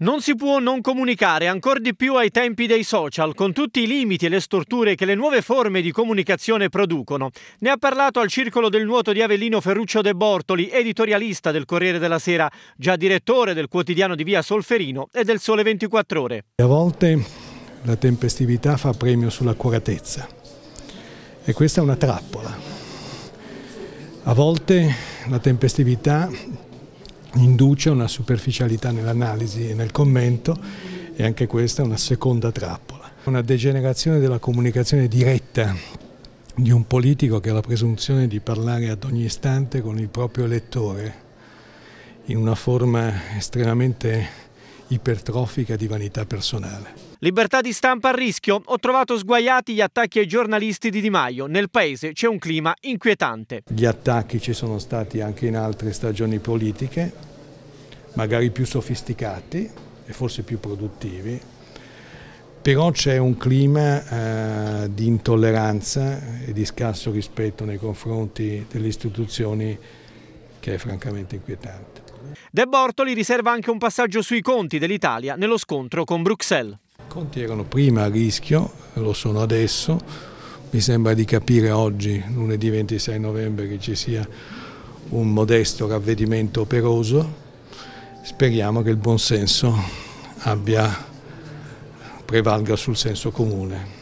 Non si può non comunicare ancora di più ai tempi dei social, con tutti i limiti e le storture che le nuove forme di comunicazione producono. Ne ha parlato al Circolo del Nuoto di Avellino Ferruccio De Bortoli, editorialista del Corriere della Sera, già direttore del quotidiano di Via Solferino e del Sole 24 Ore. A volte la tempestività fa premio sull'accuratezza e questa è una trappola. A volte la tempestività induce una superficialità nell'analisi e nel commento e anche questa è una seconda trappola. Una degenerazione della comunicazione diretta di un politico che ha la presunzione di parlare ad ogni istante con il proprio elettore in una forma estremamente ipertrofica di vanità personale. Libertà di stampa a rischio? Ho trovato sguaiati gli attacchi ai giornalisti di Di Maio. Nel paese c'è un clima inquietante. Gli attacchi ci sono stati anche in altre stagioni politiche, magari più sofisticati e forse più produttivi, però c'è un clima eh, di intolleranza e di scarso rispetto nei confronti delle istituzioni che è francamente inquietante. De Bortoli riserva anche un passaggio sui conti dell'Italia nello scontro con Bruxelles conti erano prima a rischio, lo sono adesso, mi sembra di capire oggi, lunedì 26 novembre, che ci sia un modesto ravvedimento operoso, speriamo che il buonsenso abbia, prevalga sul senso comune.